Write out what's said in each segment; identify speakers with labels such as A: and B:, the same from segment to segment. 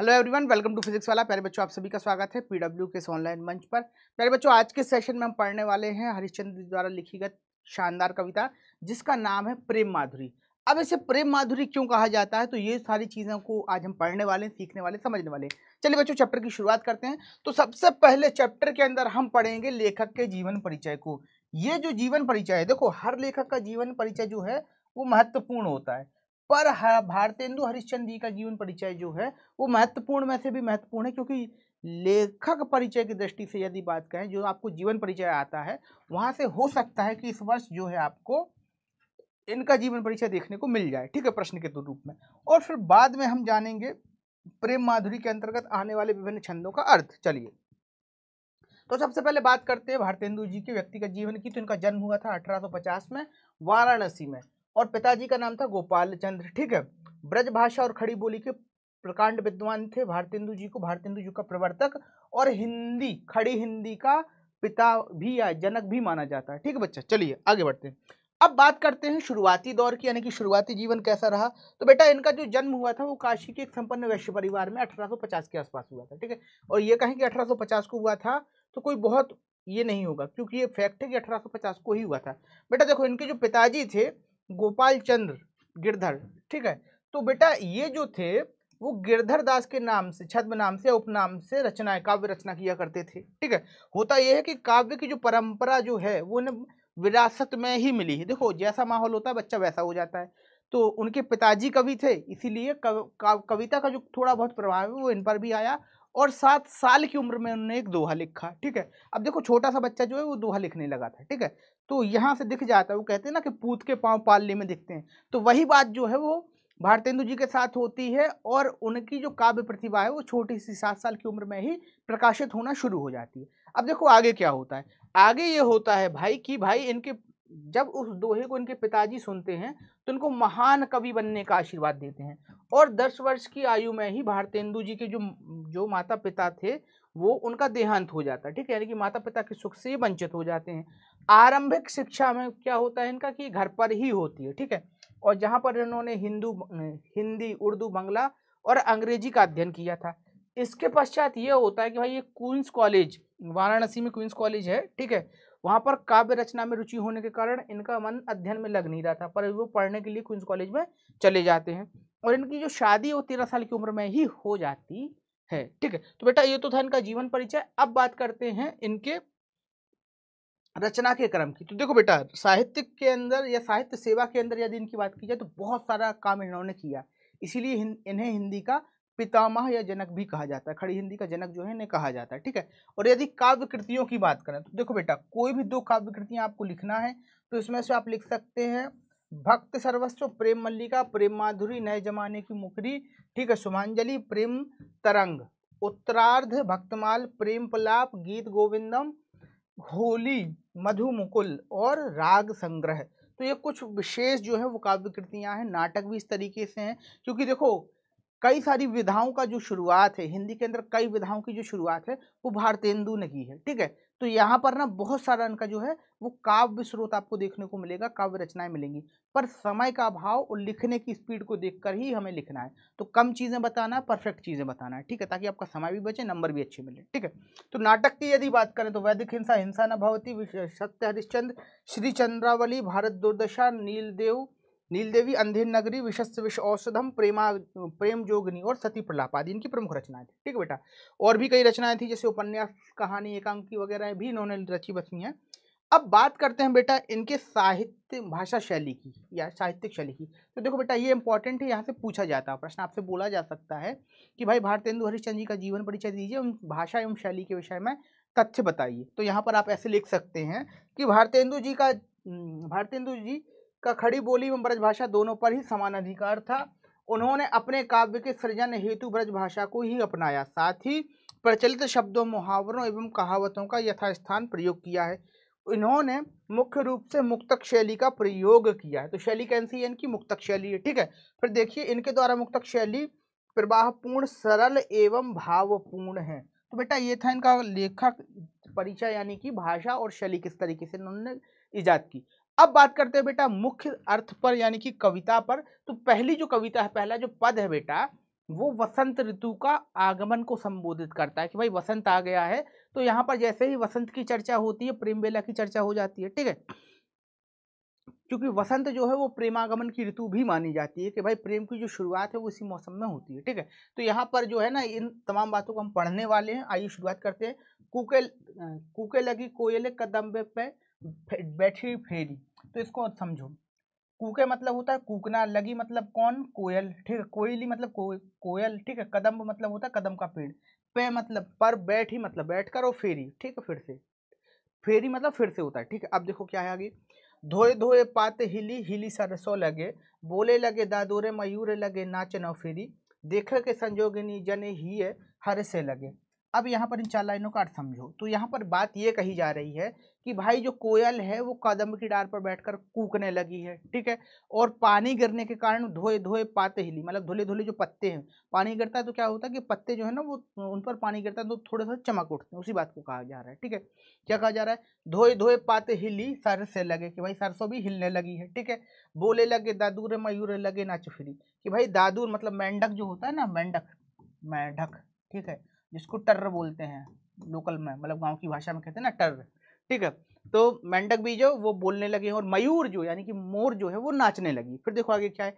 A: hello everyone welcome to physics Wallah प्यारे बच्चों आप सभी का स्वागत है पीडब्ल्यू के ऑनलाइन मंच पर प्यारे बच्चों आज के सेशन में हम पढ़ने वाले हैं हरिश्चंद्र द्वारा लिखी गई शानदार कविता जिसका नाम है प्रेम माधुरी अब इसे प्रेम माधुरी क्यों कहा जाता है तो ये सारी चीज़ों को आज हम पढ़ने वाले हैं सीखने वाले समझने वाले चलिए बच्चों चैप्टर की शुरुआत करते हैं तो सबसे पहले चैप्टर के अंदर हम पढ़ेंगे लेखक के जीवन परिचय को ये जो जीवन परिचय है देखो हर लेखक का जीवन परिचय जो है वो महत्वपूर्ण होता है पर भारतेंदु हरिश्चंद्र जी का जीवन परिचय जो है वो महत्वपूर्ण में से भी महत्वपूर्ण है क्योंकि लेखक परिचय की दृष्टि से यदि बात करें जो आपको जीवन परिचय आता है वहाँ से हो सकता है कि इस वर्ष जो है आपको इनका जीवन परिचय देखने को मिल जाए ठीक है प्रश्न के रूप में और फिर बाद में हम जानेंगे प्रेम माधुरी के अंतर्गत आने वाले विभिन्न छंदों का अर्थ चलिए तो सबसे पहले बात करते हैं भारतेंदु जी के व्यक्तिगत जीवन की तो इनका जन्म हुआ था 1850 में वाराणसी में और पिताजी का नाम था गोपाल चंद्र ठीक है ब्रज भाषा और खड़ी बोली के प्रकांड विद्वान थे भारतेंदु जी को भारतेंदु जी का प्रवर्तक और हिंदी खड़ी हिंदी का पिता भी या जनक भी माना जाता है ठीक है बच्चा चलिए आगे बढ़ते हैं अब बात करते हैं शुरुआती दौर की यानी कि शुरुआती जीवन कैसा रहा तो बेटा इनका जो जन्म हुआ था वो काशी के एक संपन्न वैश्य परिवार में 1850 के आसपास हुआ था ठीक है और ये कहें कि 1850 को हुआ था तो कोई बहुत ये नहीं होगा क्योंकि ये फैक्ट है कि 1850 को ही हुआ था बेटा देखो इनके जो पिताजी थे गोपाल चंद्र गिरधर ठीक है तो बेटा ये जो थे वो गिरधर दास के नाम से छद्म नाम से उपनाम से रचनाएं काव्य रचना किया करते थे ठीक है होता यह है कि काव्य की जो परंपरा जो है वो उन्हें विरासत में ही मिली है देखो जैसा माहौल होता है बच्चा वैसा हो जाता है तो उनके पिताजी कवि थे इसीलिए कविता का जो थोड़ा बहुत प्रभाव है वो इन पर भी आया और सात साल की उम्र में उन्होंने एक दोहा लिखा ठीक है अब देखो छोटा सा बच्चा जो है वो दोहा लिखने लगा था ठीक है तो यहाँ से दिख जाता है वो कहते हैं ना कि पूत के पाँव पालने में दिखते हैं तो वही बात जो है वो भारतेंदु जी के साथ होती है और उनकी जो काव्य प्रतिभा है वो छोटी सी सात साल की उम्र में ही प्रकाशित होना शुरू हो जाती है अब देखो आगे क्या होता है आगे ये होता है भाई कि भाई इनके जब उस दोहे को इनके पिताजी सुनते हैं तो इनको महान कवि बनने का आशीर्वाद देते हैं और दस वर्ष की आयु में ही भारतेंदु जी के जो जो माता पिता थे वो उनका देहांत हो जाता है ठीक है यानी कि माता पिता के सुख से वंचित हो जाते हैं आरंभिक शिक्षा में क्या होता है इनका कि घर पर ही होती है ठीक है और जहाँ पर इन्होंने हिंदू हिंदी उर्दू बंगला और अंग्रेजी का अध्ययन किया था इसके पश्चात ये होता है कि भाई ये क्वींस कॉलेज वाराणसी में क्वींस कॉलेज है ठीक है वहाँ पर काव्य रचना में रुचि होने के कारण इनका मन अध्ययन में लग नहीं रहा था पर वो पढ़ने के लिए क्वींस कॉलेज में चले जाते हैं और इनकी जो शादी वो तेरह साल की उम्र में ही हो जाती है ठीक है तो बेटा ये तो था इनका जीवन परिचय अब बात करते हैं इनके रचना के क्रम की तो देखो बेटा साहित्य के अंदर या साहित्य सेवा के अंदर यदि इनकी बात की जाए तो बहुत सारा काम इन्होंने किया इसीलिए इन्हें हिंदी का पितामह या जनक भी कहा जाता है खड़ी हिंदी का जनक जो है ने कहा जाता है ठीक है और यदि काव्य कृतियों की बात करें तो देखो बेटा कोई भी दो काव्य कृतियां आपको लिखना है तो इसमें से आप लिख सकते हैं भक्त सर्वस्व प्रेम मल्लिका प्रेम माधुरी नए जमाने की मुखरी ठीक है सुमांजलि प्रेम तरंग उत्तरार्ध भक्तमाल प्रेम पलाप गीत गोविंदम होली मधु मुकुल और राग संग्रह तो ये कुछ विशेष जो है वो काव्य कृतियाँ हैं नाटक भी इस तरीके से हैं क्योंकि देखो कई सारी विधाओं का जो शुरुआत है हिंदी के अंदर कई विधाओं की जो शुरुआत है वो भारतेंदु ने की है ठीक है तो यहाँ पर ना बहुत सारा इनका जो है वो काव्य स्रोत आपको देखने को मिलेगा काव्य रचनाएं मिलेंगी पर समय का अभाव और लिखने की स्पीड को देखकर ही हमें लिखना है तो कम चीज़ें बताना है परफेक्ट चीज़ें बताना है ठीक है ताकि आपका समय भी बचे नंबर भी अच्छे मिले ठीक है तो नाटक की यदि बात करें तो वैदिक हिंसा हिंसा न भवती सत्य हरिश्चंद्र श्री चंद्रावली भारत दुर्दशा नीलदेव नीलदेवी अंधेर नगरी विशस्त विष औषधम प्रेमा प्रेम जोगनी और सती प्रलाप आदि इनकी प्रमुख रचनाएं थी ठीक है बेटा और भी कई रचनाएं थी जैसे उपन्यास कहानी एकांकी वगैरह भी इन्होंने रची बसनी है अब बात करते हैं बेटा इनके साहित्य भाषा शैली की या साहित्यिक शैली की तो देखो बेटा ये इंपॉर्टेंट है यहाँ से पूछा जाता है प्रश्न आपसे बोला जा सकता है कि भाई भारतेंदु हरिश्चंद जी का जीवन परिचय दीजिए उन भाषा एवं शैली के विषय में तथ्य बताइए तो यहाँ पर आप ऐसे लिख सकते हैं कि भारतेंदु जी का भारतेंदु जी का खड़ी बोली एवं ब्रजभाषा दोनों पर ही समान अधिकार था उन्होंने अपने काव्य के सृजन हेतु ब्रजभाषा को ही अपनाया साथ ही प्रचलित शब्दों मुहावरों एवं कहावतों का यथास्थान प्रयोग किया है इन्होंने मुख्य रूप से मुक्तक शैली का प्रयोग किया है तो शैली कैंसी इनकी मुक्तक शैली है ठीक है फिर देखिए इनके द्वारा मुक्तक शैली प्रवाहपूर्ण सरल एवं भावपूर्ण है तो बेटा ये था इनका लेखक परिचय यानी कि भाषा और शैली किस तरीके से इन्होंने ईजाद की अब बात करते हैं बेटा मुख्य अर्थ पर यानी कि कविता पर तो पहली जो कविता है पहला जो पद है बेटा वो वसंत ऋतु का आगमन को संबोधित करता है कि भाई वसंत आ गया है तो यहाँ पर जैसे ही वसंत की चर्चा होती है प्रेम बेला की चर्चा हो जाती है ठीक है क्योंकि वसंत जो है वो प्रेमागमन की ऋतु भी मानी जाती है कि भाई प्रेम की जो शुरुआत है वो इसी मौसम में होती है ठीक है तो यहाँ पर जो है ना इन तमाम बातों को हम पढ़ने वाले हैं आइए शुरुआत करते हैं कुके कुके लगी कोयले कदम पे बैठी फेरी तो इसको समझो कूके मतलब होता है कूकना लगी मतलब कौन कोयल ठीक है कोयली मतलब को, कोयल ठीक है कदम मतलब होता है कदम का पेड़ पे मतलब पर बैठ ही मतलब बैठ कर और फेरी ठीक है फिर से फेरी मतलब फिर से होता है ठीक है अब देखो क्या है आगे धोए धोए पाते हिली हिली सरसों लगे बोले लगे दादोरे मयूर लगे नाच नौ फेरी देखे के संजोगिनी जने ही है हर से लगे अब यहाँ पर इन चार लाइनों का अर्थ समझो तो यहाँ पर बात ये कही जा रही है कि भाई जो कोयल है वो कदम की डार पर बैठकर कूकने लगी है ठीक है और पानी गिरने के कारण धोए धोए पाते हिली मतलब धुले धुले जो पत्ते हैं पानी गिरता है तो क्या होता है कि पत्ते जो है ना वो उन पर पानी गिरता है तो थोड़ा सा चमक उठते हैं उसी बात को कहा जा रहा है ठीक है क्या कहा जा रहा है धोए धोए पाते हिली सर से लगे कि भाई सरसों भी हिलने लगी है ठीक है बोले लगे दादूर मयूर लगे ना चुफरी कि भाई दादूर मतलब मेंढक जो होता है ना मेंढक मेंढक ठीक है जिसको टर्र बोलते हैं लोकल में मतलब गांव की भाषा में कहते हैं ना टर्र ठीक है तो मेंढक भी जो वो बोलने लगे और मयूर जो यानी कि मोर जो है वो नाचने लगी फिर देखो आगे क्या है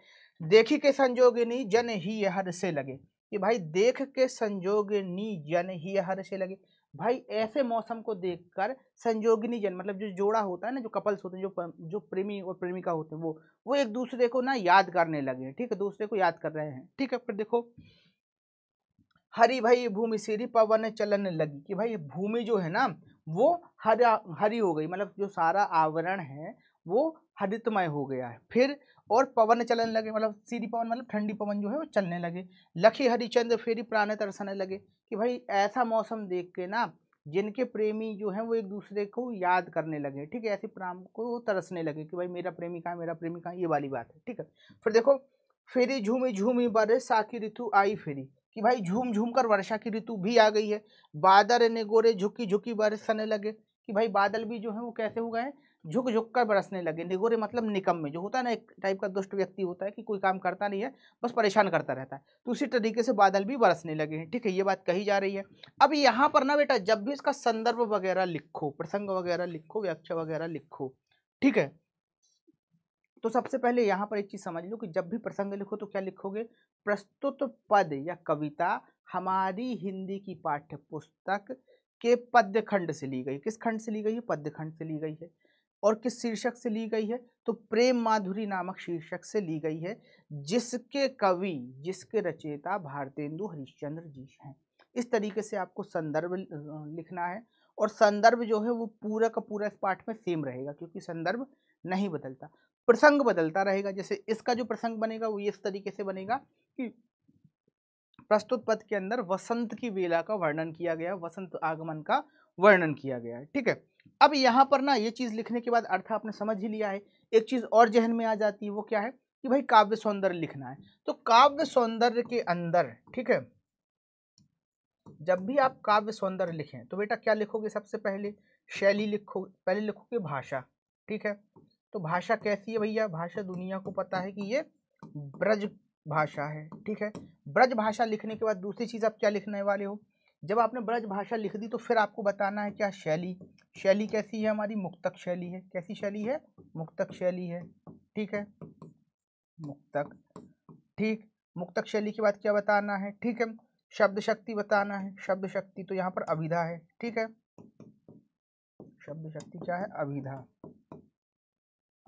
A: देखी के संजोगिनी जन ही हर से लगे कि भाई देख के संजोगिनी जन ही हर से लगे भाई ऐसे मौसम को देखकर संजोगिनी जन मतलब जो जोड़ा होता है ना जो कपल्स होते हैं जो जो प्रेमी और प्रेमिका होते हैं वो वो एक दूसरे को ना याद करने लगे ठीक है दूसरे को याद कर रहे हैं ठीक है फिर देखो हरी भाई ये भूमि सीरी पवन चलने लगी कि भाई भूमि जो है ना वो हरा हरी हो गई मतलब जो सारा आवरण है वो हरितमय हो गया है फिर और पवन चलने लगे मतलब सीरी पवन मतलब ठंडी पवन जो है वो चलने लगे लखी हरिचंद्र फेरी प्राण तरसने लगे कि भाई ऐसा मौसम देख के ना जिनके प्रेमी जो हैं वो एक दूसरे को याद करने लगे ठीक है ऐसे प्राम को तरसने लगे कि भाई मेरा प्रेमी कहाँ मेरा प्रेमी कहाँ ये वाली बात है ठीक है फिर देखो फेरी झूमी झूमी साकी ऋतु आई फेरी कि भाई झूम झूम कर वर्षा की ऋतु भी आ गई है बादल ने गोरे झुकी झुकी बरसने लगे कि भाई बादल भी जो है वो कैसे हो गए हैं झुक झुक कर बरसने लगे निगोरे मतलब निकम में जो होता है ना एक टाइप का दुष्ट व्यक्ति होता है कि कोई काम करता नहीं है बस परेशान करता रहता है तो उसी तरीके से बादल भी बरसने लगे हैं ठीक है ये बात कही जा रही है अब यहाँ पर ना बेटा जब भी इसका संदर्भ वगैरह लिखो प्रसंग वगैरह लिखो व्याख्या वगैरह लिखो ठीक है तो सबसे पहले यहाँ पर एक चीज़ समझ लो कि जब भी प्रसंग लिखो तो क्या लिखोगे प्रस्तुत पद या कविता हमारी हिंदी की पाठ्य पुस्तक के पद्य खंड से ली गई किस खंड से ली गई है पद्य खंड से ली गई है और किस शीर्षक से ली गई है तो प्रेम माधुरी नामक शीर्षक से ली गई है जिसके कवि जिसके रचयिता भारतेंदु हरिश्चंद्र जी हैं इस तरीके से आपको संदर्भ लिखना है और संदर्भ जो है वो पूरा का पूरा इस पाठ में सेम रहेगा क्योंकि संदर्भ नहीं बदलता प्रसंग बदलता रहेगा जैसे इसका जो प्रसंग बनेगा वो इस तरीके से बनेगा कि प्रस्तुत पद के अंदर वसंत की वेला का वर्णन किया गया वसंत आगमन का वर्णन किया गया है ठीक है अब यहाँ पर ना ये चीज़ लिखने के बाद अर्थ आपने समझ ही लिया है एक चीज़ और जहन में आ जाती है वो क्या है कि भाई काव्य सौंदर्य लिखना है तो काव्य सौंदर्य के अंदर ठीक है जब भी आप काव्य सौंदर्य लिखें तो बेटा क्या लिखोगे सबसे पहले शैली लिखोगे पहले लिखोगे भाषा ठीक है तो भाषा कैसी है भैया भाषा दुनिया को पता है कि ये ब्रज भाषा है ठीक है ब्रज भाषा लिखने के बाद दूसरी चीज़ आप क्या लिखने वाले हो जब आपने ब्रज भाषा लिख दी तो फिर आपको बताना है क्या शैली शैली कैसी है हमारी मुक्तक शैली है कैसी शैली है मुक्तक शैली है ठीक है मुक्तक ठीक मुक्तक शैली के बाद क्या बताना है ठीक है शब्द शक्ति बताना है शब्द शक्ति तो यहाँ पर अभिधा है ठीक है शब्द शक्ति क्या है अभिधा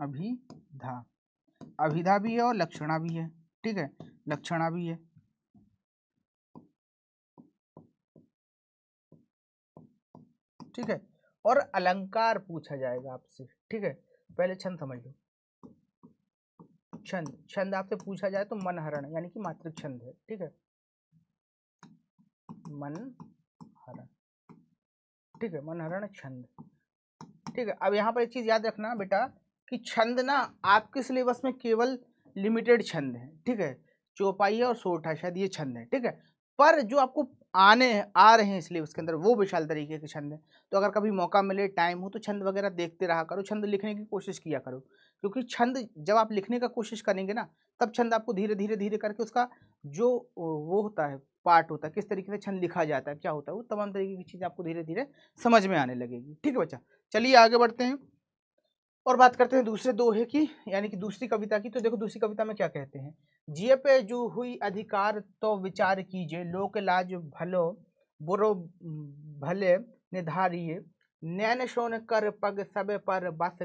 A: अभिधा अभिधा भी है और लक्षणा भी है ठीक है लक्षणा भी है ठीक है और अलंकार पूछा जाएगा आपसे ठीक है पहले छंद समझ लो छंद छंद आपसे पूछा जाए तो मनहरण यानी कि मात्र छंद है ठीक है मन हरण ठीक है मनहरण छंद ठीक है अब यहां पर एक चीज याद रखना बेटा कि छंद ना आपके सिलेबस में केवल लिमिटेड छंद है ठीक है चौपाई और सोठा शायद ये छंद है ठीक है पर जो आपको आने आ रहे हैं सिलेबस के अंदर वो विशाल तरीके के छंद हैं तो अगर कभी मौका मिले टाइम हो तो छंद वगैरह देखते रहा करो छंद लिखने की कोशिश किया करो क्योंकि छंद जब आप लिखने का कोशिश करेंगे ना तब छंद आपको धीरे धीरे धीरे करके उसका जो वो होता है पार्ट होता है किस तरीके से छंद लिखा जाता है क्या होता है वो तमाम तरीके की चीज़ आपको धीरे धीरे समझ में आने लगेगी ठीक है बच्चा चलिए आगे बढ़ते हैं और बात करते हैं दूसरे दोहे की यानी कि दूसरी कविता की तो देखो दूसरी कविता में क्या कहते हैं जिये पे जो हुई अधिकार तो विचार कीजिए लोक लाज भलो बुरो भले निधारिये नैन शोन कर पग सब पर बस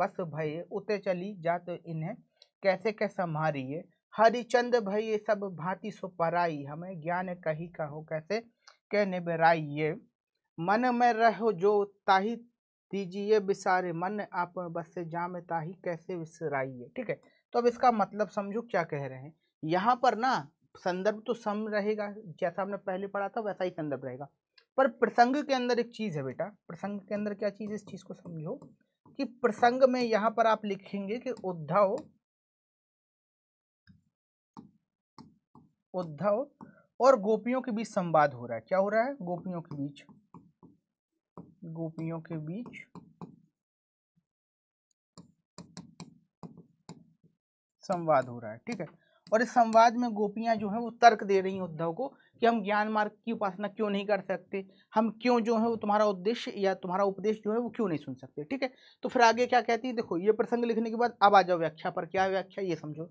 A: बस भय उते चली जात इन्हें कैसे कैसे संहारिये हरिचंद भई सब भांति सो पराई हमें ज्ञान कही कहो कैसे कह निबराइये मन में रहो जो ताही तीजिए बिसारे मन आप बस से जाम ताही कैसे विसराइए ठीक है तो अब इसका मतलब समझो क्या कह रहे हैं यहाँ पर ना संदर्भ तो सम रहेगा जैसा हमने पहले पढ़ा था वैसा ही संदर्भ रहेगा पर प्रसंग के अंदर एक चीज़ है बेटा प्रसंग के अंदर क्या चीज़ इस चीज़ को समझो कि प्रसंग में यहाँ पर आप लिखेंगे कि उद्धव उद्धव और गोपियों के बीच संवाद हो रहा है क्या हो रहा है गोपियों के बीच गोपियों के बीच संवाद हो रहा है ठीक है और इस संवाद में गोपियां जो है वो तर्क दे रही हैं उद्धव को कि हम ज्ञान मार्ग की उपासना क्यों नहीं कर सकते हम क्यों जो है वो तुम्हारा उद्देश्य या तुम्हारा उपदेश जो है वो क्यों नहीं सुन सकते ठीक है तो फिर आगे क्या कहती है देखो ये प्रसंग लिखने के बाद अब आ जाओ व्याख्या पर क्या व्याख्या ये समझो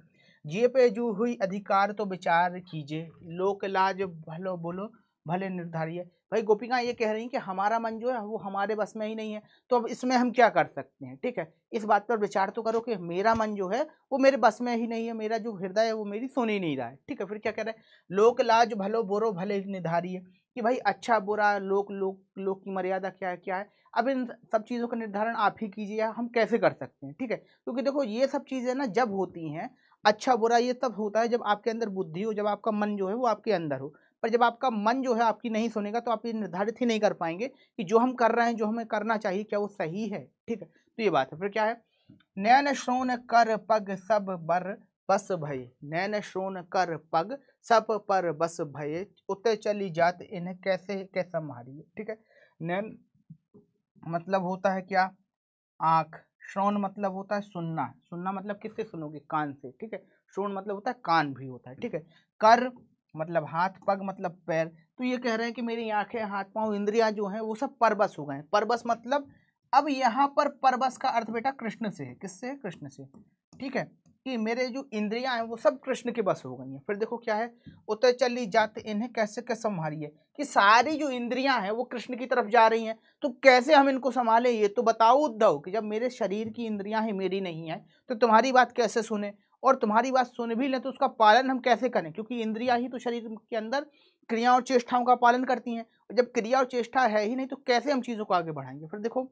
A: जे पे जो हुई अधिकार तो विचार कीजिए लोक लाज भलो बोलो भले निर्धारित है भाई गोपिका ये कह रही हैं कि हमारा मन जो है वो हमारे बस में ही नहीं है तो अब इसमें हम क्या कर सकते हैं ठीक है इस बात पर विचार तो करो कि मेरा मन जो है वो मेरे बस में ही नहीं है मेरा जो हृदय है वो मेरी सुन ही नहीं रहा है ठीक है फिर क्या कह रहे हैं लोक लाज भलो बोरो भले है कि भाई अच्छा बुरा लोक लोक लोक की मर्यादा क्या है क्या है अब इन सब चीज़ों का निर्धारण आप ही कीजिए हम कैसे कर सकते हैं ठीक है क्योंकि देखो ये सब चीज़ें ना जब होती हैं अच्छा बुरा ये तब होता है जब आपके अंदर बुद्धि हो जब आपका मन जो है वो आपके अंदर हो पर जब आपका मन जो है आपकी नहीं सुनेगा तो आप ये निर्धारित ही नहीं कर पाएंगे कि जो हम कर रहे हैं जो हमें करना चाहिए क्या वो सही है ठीक है तो ये बात है फिर क्या है नैन श्रोण कर पग सब बर बस भय नैन श्रोण कर पग सब पर बस भय उतर चली जात इन्हें कैसे कैसा मारिए ठीक है नैन मतलब होता है क्या आँख श्रोण मतलब होता है सुनना सुनना मतलब किससे सुनोगे कान से ठीक है श्रोण मतलब होता है कान भी होता है ठीक है कर मतलब हाथ पग मतलब पैर तो ये कह रहे हैं कि मेरी आंखें हाथ पांव इंद्रियां जो हैं वो सब परबस हो गए परबस मतलब अब यहाँ पर परबस का अर्थ बेटा कृष्ण से है किससे कृष्ण से ठीक है कि मेरे जो इंद्रियां हैं वो सब कृष्ण के बस हो गई हैं फिर देखो क्या है उतर चली जाते इन्हें कैसे कैसे संभालिए कि सारी जो इंद्रियां हैं वो कृष्ण की तरफ जा रही हैं तो कैसे हम इनको संभालें ये तो बताओ उद्धव कि जब मेरे शरीर की इंद्रियां ही मेरी नहीं है तो तुम्हारी बात कैसे सुने और तुम्हारी बात सुन भी लें तो उसका पालन हम कैसे करें क्योंकि इंद्रिया ही तो शरीर के अंदर क्रिया और चेष्टाओं का पालन करती हैं और जब क्रिया और चेष्टा है ही नहीं तो कैसे हम चीज़ों को आगे बढ़ाएंगे फिर देखो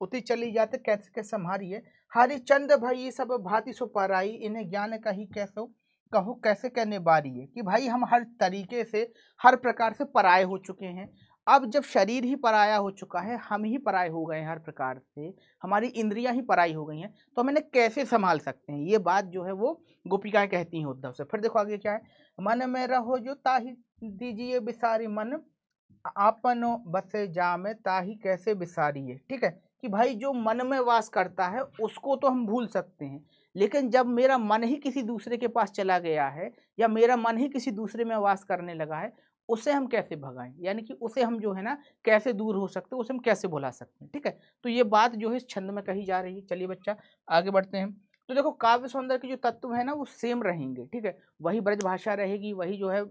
A: उतरी चली जाते कैसे कैसे हमारी है हरिचंद चंद भाई सब भाती सो पाराई इन्हें ज्ञान का ही कैसो कहो कैसे कहने बारी है कि भाई हम हर तरीके से हर प्रकार से पराए हो चुके हैं अब जब शरीर ही पराया हो चुका है हम ही पराए हो गए हैं हर प्रकार से हमारी इंद्रियां ही पराई हो गई हैं तो हम इन्हें कैसे संभाल सकते हैं ये बात जो है वो गोपिकाएं कहती हैं उद्धव से फिर देखो आगे क्या है मन में रहो जो ताही दीजिए बिसारी मन आपनो बसे जा में ताही कैसे बिसारिए ठीक है कि भाई जो मन में वास करता है उसको तो हम भूल सकते हैं लेकिन जब मेरा मन ही किसी दूसरे के पास चला गया है या मेरा मन ही किसी दूसरे में वास करने लगा है उसे हम कैसे भगाएं यानी कि उसे हम जो है ना कैसे दूर हो सकते हैं उसे हम कैसे भुला सकते हैं ठीक है तो ये बात जो है इस छंद में कही जा रही है चलिए बच्चा आगे बढ़ते हैं तो देखो काव्य सौंदर्य के जो तत्व है ना वो सेम रहेंगे ठीक है वही ब्रज भाषा रहेगी वही जो है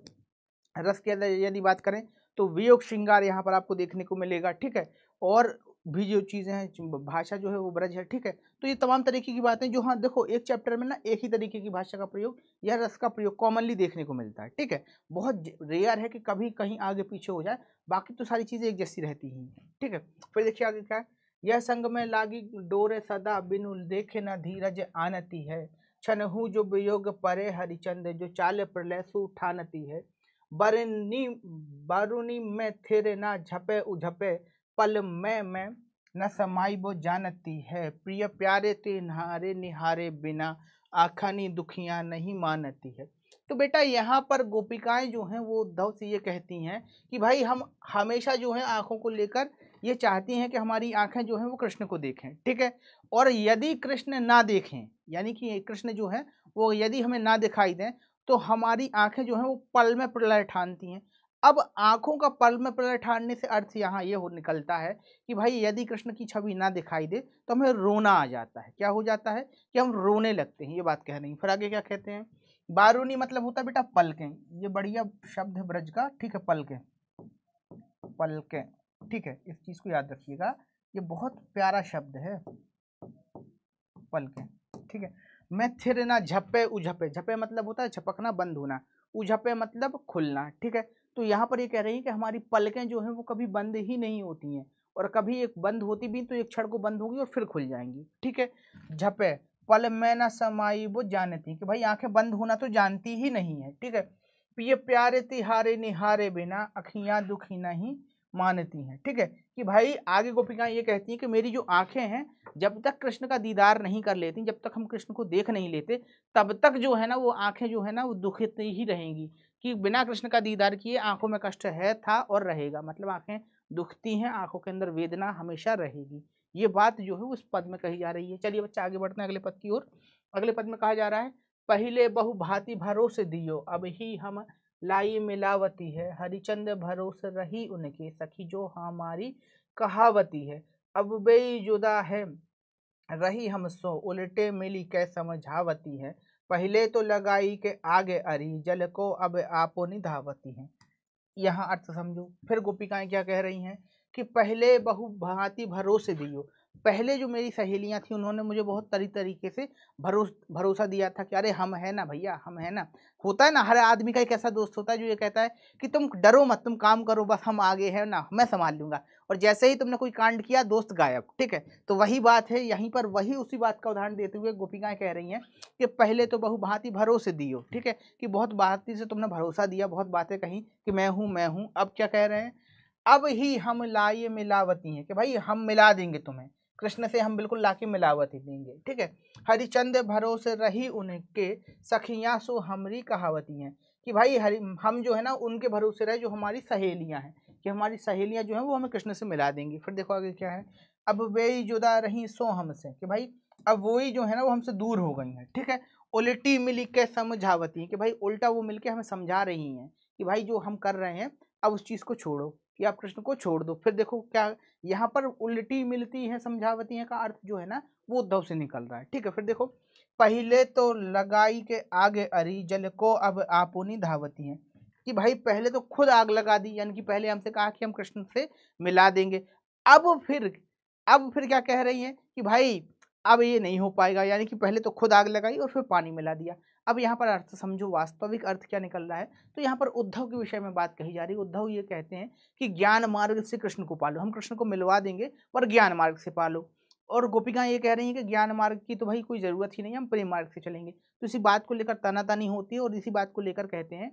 A: रस के यदि बात करें तो वियोग श्रृंगार यहाँ पर आपको देखने को मिलेगा ठीक है और भी जो चीज़ें हैं भाषा जो है वो ब्रज है ठीक है तो ये तमाम तरीके की बातें जो हाँ देखो एक चैप्टर में ना एक ही तरीके की भाषा का प्रयोग या रस का प्रयोग कॉमनली देखने को मिलता है ठीक है बहुत रेयर है कि कभी कहीं आगे पीछे हो जाए बाकी तो सारी चीज़ें एक जैसी रहती ही हैं ठीक है फिर देखिए आगे क्या है यह संग में लागी डोरे सदा बिनु देखे न धीरज आनती है हु जो वियोग परे हरिचंद जो चाल प्रलय सुठानती है बरनी बरुनी में थेरे ना झपे उझपे पल में मैं न समाई वो जानती है प्रिय प्यारे तिन्हारे निहारे बिना आखानी दुखियाँ नहीं मानती है तो बेटा यहाँ पर गोपिकाएं जो हैं वो उद्धव से ये कहती हैं कि भाई हम हमेशा जो है आँखों को लेकर ये चाहती हैं कि हमारी आँखें जो हैं वो कृष्ण को देखें ठीक है और यदि कृष्ण ना देखें यानी कि कृष्ण जो है वो यदि हमें ना दिखाई दें तो हमारी आँखें जो हैं वो पल में प्रलय ठानती हैं अब आंखों का पल में पल ठाड़ने से अर्थ यहाँ ये हो निकलता है कि भाई यदि कृष्ण की छवि ना दिखाई दे तो हमें रोना आ जाता है क्या हो जाता है कि हम रोने लगते हैं ये बात कह रही फिर आगे क्या कहते हैं बारूनी मतलब होता है बेटा पलकें ये बढ़िया शब्द है ब्रज का ठीक है पलकें पलकें ठीक है इस चीज़ को याद रखिएगा ये बहुत प्यारा शब्द है पलकें ठीक है मैं थिर ना झपे उझपे झपे मतलब होता है झपकना बंद होना उझपे मतलब खुलना ठीक है तो यहाँ पर ये कह रही हैं कि हमारी पलकें जो हैं वो कभी बंद ही नहीं होती हैं और कभी एक बंद होती भी तो एक क्षण को बंद होगी और फिर खुल जाएंगी ठीक है झपे पल मैं ना समाई वो जानती कि भाई आंखें बंद होना तो जानती ही नहीं है ठीक है पिए प्यारे तिहारे निहारे बिना अखियाँ दुखी नहीं मानती हैं ठीक है कि भाई आगे गोपिकाएं ये कहती हैं कि मेरी जो आंखें हैं जब तक कृष्ण का दीदार नहीं कर लेती जब तक हम कृष्ण को देख नहीं लेते तब तक जो है ना वो आंखें जो है ना वो दुखित ही रहेंगी कि बिना कृष्ण का दीदार किए आंखों में कष्ट है था और रहेगा मतलब आंखें दुखती हैं आंखों के अंदर वेदना हमेशा रहेगी ये बात जो है उस पद में कही जा रही है चलिए बच्चा आगे बढ़ते हैं अगले पद की ओर अगले पद में कहा जा रहा है पहले बहु भांति भरोसे दियो अब ही हम लाई मिलावती है हरिचंद भरोस रही उनके सखी जो हमारी कहावती है अब जुदा है रही हम सो उल्टे मिली कै समझावती है पहले तो लगाई के आगे अरी जल को अब आपो निधावती हैं यहाँ अर्थ समझो फिर गोपिकाएं क्या कह रही हैं कि पहले बहु भांति भरोसे दियो पहले जो मेरी सहेलियां थी उन्होंने मुझे बहुत तरी तरीके से भरोस भरोसा दिया था कि अरे हम है ना भैया हम है ना होता है ना हर आदमी का एक ऐसा दोस्त होता है जो ये कहता है कि तुम डरो मत तुम काम करो बस हम आगे है ना मैं संभाल लूँगा और जैसे ही तुमने कोई कांड किया दोस्त गायब ठीक है तो वही बात है यहीं पर वही उसी बात का उदाहरण देते हुए गोपिकाएँ कह रही हैं कि पहले तो बहु भांति भरोसे दियो ठीक है कि बहुत भांति से तुमने भरोसा दिया बहुत बातें कहीं कि मैं हूँ मैं हूँ अब क्या कह रहे हैं अब ही हम लाए मिलावती हैं कि भाई हम मिला देंगे तुम्हें कृष्ण से हम बिल्कुल लाके मिलावत ही देंगे ठीक है हरिचंद भरोसे रही उनके सखियाँ सो हमरी कहावती हैं कि भाई हरी हम जो है ना उनके भरोसे रहे जो हमारी सहेलियाँ हैं कि हमारी सहेलियाँ जो हैं वो हमें कृष्ण से मिला देंगी फिर देखो आगे क्या है अब वे जुदा रही सो हमसे कि भाई अब वो ही जो है ना वो हमसे दूर हो गई हैं ठीक है उल्टी मिली के समझावती हैं कि भाई उल्टा वो मिलके हमें समझा रही हैं कि भाई जो हम कर रहे हैं अब उस चीज़ को छोड़ो कि आप कृष्ण को छोड़ दो फिर देखो क्या यहाँ पर उल्टी मिलती है समझावती हैं का अर्थ जो है ना वो उद्धव से निकल रहा है ठीक है फिर देखो पहले तो लगाई के आगे अरी जल को अब आपुनी धावती हैं कि भाई पहले तो खुद आग लगा दी यानी कि पहले हमसे कहा कि हम कृष्ण से मिला देंगे अब फिर अब फिर क्या कह रही हैं कि भाई अब ये नहीं हो पाएगा यानी कि पहले तो खुद आग लगाई और फिर पानी मिला दिया अब यहाँ पर अर्थ समझो वास्तविक अर्थ क्या निकल रहा है तो यहाँ पर उद्धव के विषय में बात कही जा रही है उद्धव ये कहते हैं कि ज्ञान मार्ग से कृष्ण को पालो हम कृष्ण को मिलवा देंगे पर ज्ञान मार्ग से पालो और गोपिका ये कह रही हैं कि ज्ञान मार्ग की तो भाई कोई ज़रूरत ही नहीं हम प्रेम मार्ग से चलेंगे तो इसी बात को लेकर तनातनी होती है और इसी बात को लेकर कहते हैं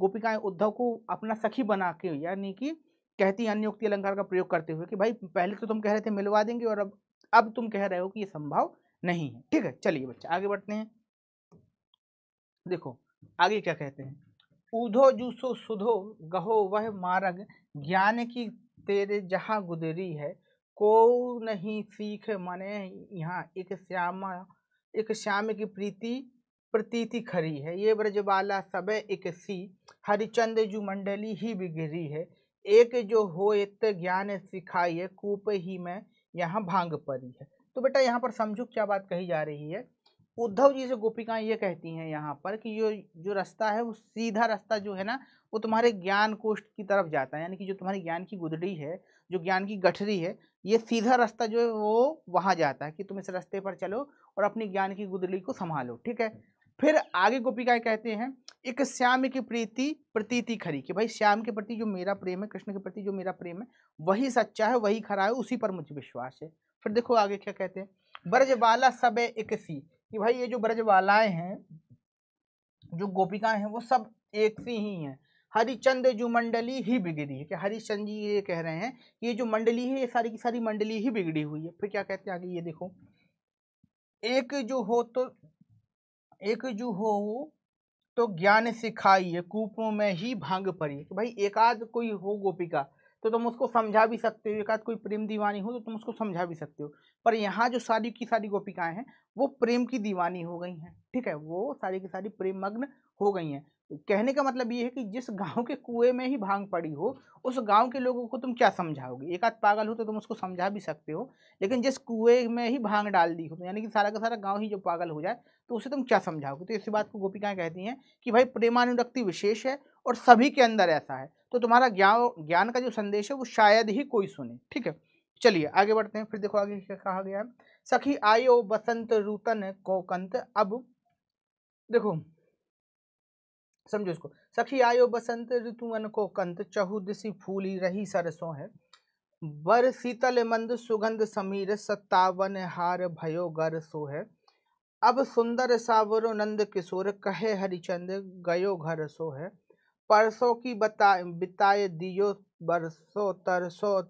A: गोपिकाएं उद्धव को अपना सखी बना के यानी कि कहती अन्योक्ति अलंकार का प्रयोग करते हुए कि भाई पहले तो तुम कह रहे थे मिलवा देंगे और अब अब तुम कह रहे हो कि ये संभव नहीं है ठीक है चलिए बच्चा आगे बढ़ते हैं देखो आगे क्या कहते हैं उधो जूसो सुधो गहो वह मारग ज्ञान की तेरे जहाँ गुदरी है को नहीं सीख मने यहाँ एक श्यामा एक श्याम की प्रीति प्रतीति खरी है ये ब्रजबाला सब एक सी हरिचंद जू मंडली ही बिगरी है एक जो हो इत ज्ञान सिखाई है कूप ही में यहाँ भांग परी है तो बेटा यहाँ पर समझो क्या बात कही जा रही है उद्धव जी से गोपिकाएं ये कहती हैं यहाँ पर कि जो जो रास्ता है वो सीधा रास्ता जो है ना वो तुम्हारे ज्ञान कोष्ठ की तरफ जाता है यानी कि जो तुम्हारे ज्ञान की गुदड़ी है जो ज्ञान की गठरी है ये सीधा रास्ता जो है वो वहाँ जाता है कि तुम इस रास्ते पर चलो और अपनी ज्ञान की गुदड़ी को संभालो ठीक है फिर आगे गोपिकाएं कहते हैं एक श्याम की प्रीति प्रतीति खरी कि भाई श्याम के प्रति जो मेरा प्रेम है कृष्ण के प्रति जो मेरा प्रेम है वही सच्चा है वही खरा है उसी पर मुझे विश्वास है फिर देखो आगे क्या कहते हैं ब्रजवाला सब है एक सी कि भाई ये जो ब्रजवालाएं हैं जो गोपिकाएं हैं वो सब एक सी ही हैं हरिचंद जो मंडली ही बिगड़ी है कि हरिचंद जी ये कह रहे हैं ये जो मंडली है ये सारी की सारी मंडली ही बिगड़ी हुई है फिर क्या कहते हैं आगे ये देखो एक जो हो तो एक जो हो तो ज्ञान सिखाइए कूपों में ही भांग पड़िए कि भाई एकाध कोई हो गोपिका तो तुम उसको समझा भी सकते हो एकाध कोई प्रेम दीवानी हो तो तुम उसको समझा भी सकते हो पर यहाँ जो सारी की सारी गोपिकाएं हैं वो प्रेम की दीवानी हो गई हैं ठीक है वो सारी की सारी प्रेम मग्न हो गई हैं कहने का मतलब ये है कि जिस गांव के कुएं में ही भांग पड़ी हो उस गांव के लोगों को तुम क्या समझाओगे एक आध पागल हो तो तुम उसको समझा भी सकते हो लेकिन जिस कुएं में ही भांग डाल दी हो तो यानी कि सारा का सारा गांव ही जो पागल हो जाए तो उसे तुम क्या समझाओगे तो इसी बात को गोपिकाएँ कहती हैं कि भाई प्रेमानुरक्ति विशेष है और सभी के अंदर ऐसा है तो तुम्हारा ज्ञान ज्ञान का जो संदेश है वो शायद ही कोई सुने ठीक है चलिए आगे बढ़ते हैं फिर देखो आगे क्या कहा गया है सखी आयो बसंत रूतन कोकंत अब देखो समझो इसको सखी आयो बसंत ऋतुअन को कंत चहुदसी फूली रही सरसों है वर शीतल मंद सुगंध समीर सत्तावन हार भयो गर सो है अब सुंदर सावरो नंद किशोर कहे हरिचंद गयो घर सो है परसों की बता बिताए दियो बरसो तरसो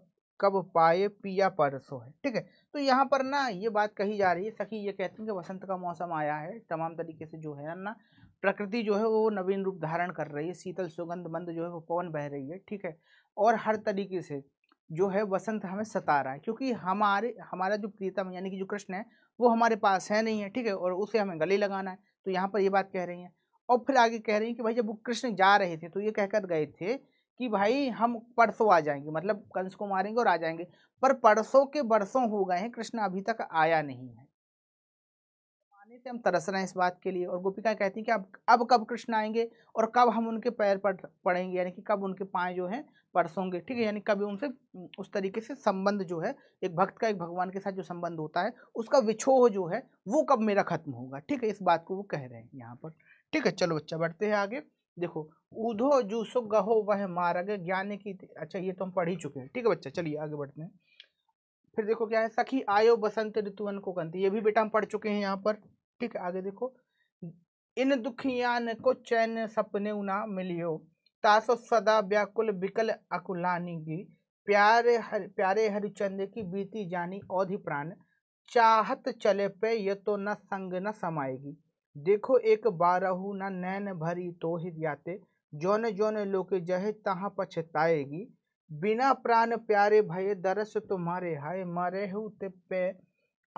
A: कब पाए पिया परसो है ठीक है तो यहाँ पर ना ये बात कही जा रही है सखी ये कहती हैं कि वसंत का मौसम आया है तमाम तरीके से जो है ना प्रकृति जो है वो नवीन रूप धारण कर रही है शीतल सुगंध मंद जो है वो पवन बह रही है ठीक है और हर तरीके से जो है वसंत हमें सता रहा है क्योंकि हमारे हमारा जो प्रीतम यानी कि जो कृष्ण है वो हमारे पास है नहीं है ठीक है और उसे हमें गले लगाना है तो यहाँ पर ये बात कह रही हैं और फिर आगे कह रही हैं कि भाई जब वो कृष्ण जा रहे थे तो ये कहकर गए थे कि भाई हम परसों आ जाएंगे मतलब कंस को मारेंगे और आ जाएंगे पर परसों के बरसों हो गए हैं कृष्ण अभी तक आया नहीं है देखते हैं हम तरस रहे हैं इस बात के लिए और गोपिका कहती हैं कि अब अब कब कृष्ण आएंगे और कब हम उनके पैर पड़ पड़ेंगे यानी कि कब उनके पाए जो हैं परसोंगे ठीक है यानी कभी उनसे उस तरीके से संबंध जो है एक भक्त का एक भगवान के साथ जो संबंध होता है उसका विछोह जो है वो कब मेरा खत्म होगा ठीक है इस बात को वो कह रहे हैं यहाँ पर ठीक है चलो बच्चा बढ़ते हैं आगे देखो उधो जूसो गहो वह मारग ज्ञान की अच्छा ये तो हम पढ़ ही चुके हैं ठीक है बच्चा चलिए आगे बढ़ते हैं फिर देखो क्या है सखी आयो बसंत ऋतुवन को कंती ये भी बेटा हम पढ़ चुके हैं यहाँ पर ठीक आगे देखो इन दुखियान को चैन सपने उना मिलियो तासो सदा व्याकुल बिकल अकुलानी की प्यारे हर प्यारे हरिचंद की बीती जानी औधि प्राण चाहत चले पे ये तो न संग न समाएगी देखो एक बारहु न नैन भरी तो ही जाते जौन जौन लोके जहे तहाँ पछताएगी बिना प्राण प्यारे भय दरस तुम्हारे हाय मरे हु ते पे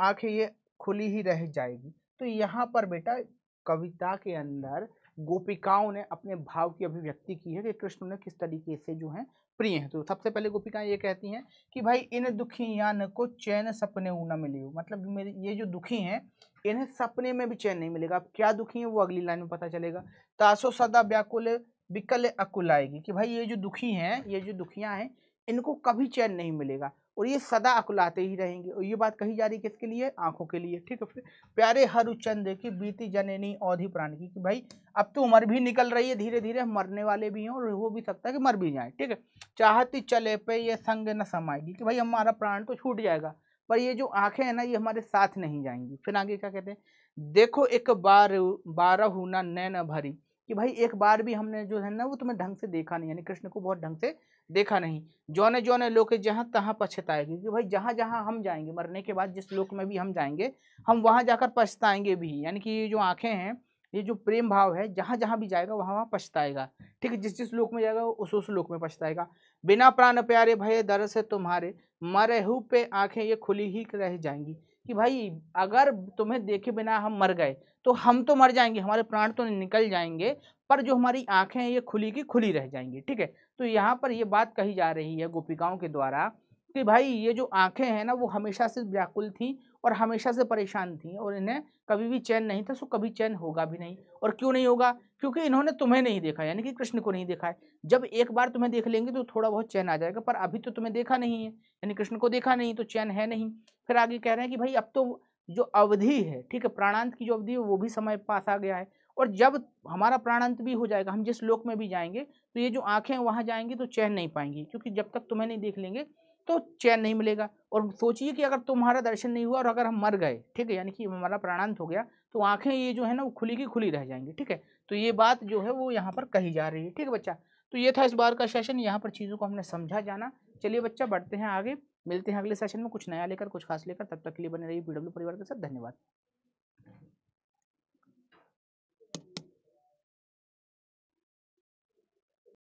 A: आँख ये खुली ही रह जाएगी तो यहाँ पर बेटा कविता के अंदर गोपिकाओं ने अपने भाव की अभिव्यक्ति की है कि कृष्ण ने किस तरीके से जो है प्रिय हैं तो सबसे पहले गोपिकाएं ये कहती हैं कि भाई इन दुखी यान को चैन सपने न मिली हो मतलब मेरे ये जो दुखी हैं इन्हें सपने में भी चैन नहीं मिलेगा अब क्या दुखी है वो अगली लाइन में पता चलेगा तासो सदा व्याकुल विकल अकुल आएगी कि भाई ये जो दुखी हैं ये जो दुखियाँ हैं इनको कभी चैन नहीं मिलेगा और ये सदा अकुलाते ही रहेंगे और ये बात कही जा रही है किसके लिए आंखों के लिए ठीक है फिर प्यारे हरुचंद की बीती जननी औधि प्राण की कि भाई अब तो उम्र भी निकल रही है धीरे धीरे मरने वाले भी हैं और हो भी सकता है कि मर भी जाए ठीक है चाहती चले पे ये संग न समाएगी कि भाई हमारा प्राण तो छूट जाएगा पर ये जो आँखें हैं ना ये हमारे साथ नहीं जाएंगी फिर आगे क्या कहते हैं देखो एक बार बारह ना नैन भरी कि भाई एक बार भी हमने जो है ना वो तुम्हें ढंग से देखा नहीं यानी कृष्ण को बहुत ढंग से देखा नहीं जौने जौने लोग जहाँ तहाँ पछताएगी कि भाई जहाँ जहाँ हम जाएंगे मरने के बाद जिस लोक में भी हम जाएंगे हम वहाँ जाकर पछताएंगे भी यानी कि ये जो आँखें हैं ये जो प्रेम भाव है जहाँ जहाँ भी जाएगा वहाँ वहाँ पछताएगा ठीक है जिस जिस लोक में जाएगा उस उस लोक में पछताएगा बिना प्राण प्यारे भय दरस है तुम्हारे मरे हु पे आँखें ये खुली ही रह जाएंगी कि भाई अगर तुम्हें देखे बिना हम मर गए तो हम तो मर जाएंगे हमारे प्राण तो निकल जाएंगे पर जो हमारी आँखें हैं ये खुली की खुली रह जाएंगी ठीक है तो यहाँ पर ये बात कही जा रही है गोपिकाओं के द्वारा कि भाई ये जो आँखें हैं ना वो हमेशा से व्याकुल थीं और हमेशा से परेशान थी और इन्हें कभी भी चैन नहीं था सो कभी चैन होगा भी नहीं और क्यों नहीं होगा क्योंकि इन्होंने तुम्हें नहीं देखा यानी कि कृष्ण को नहीं देखा है जब एक बार तुम्हें देख लेंगे तो थोड़ा बहुत चैन आ जाएगा पर अभी तो तुम्हें देखा नहीं है यानी कृष्ण को देखा नहीं तो चैन है नहीं फिर आगे कह रहे हैं कि भाई अब तो जो अवधि है ठीक है प्राणांत की जो अवधि है वो भी समय पास आ गया है और जब हमारा प्राणांत भी हो जाएगा हम जिस लोक में भी जाएंगे तो ये जो आंखें वहाँ जाएंगी तो चैन नहीं पाएंगी क्योंकि जब तक तुम्हें नहीं देख लेंगे तो चैन नहीं मिलेगा और सोचिए कि अगर तुम्हारा दर्शन नहीं हुआ और अगर हम मर गए ठीक है यानी कि हमारा प्राणांत हो गया तो आँखें ये जो है ना वो खुली की खुली रह जाएंगी ठीक है तो ये बात जो है वो यहाँ पर कही जा रही है ठीक है बच्चा तो ये था इस बार का सेशन यहाँ पर चीज़ों को हमने समझा जाना चलिए बच्चा बढ़ते हैं आगे मिलते हैं अगले सेशन में कुछ नया लेकर कुछ खास लेकर तब तक के लिए बने रहिए पीडब्ल्यू परिवार के साथ धन्यवाद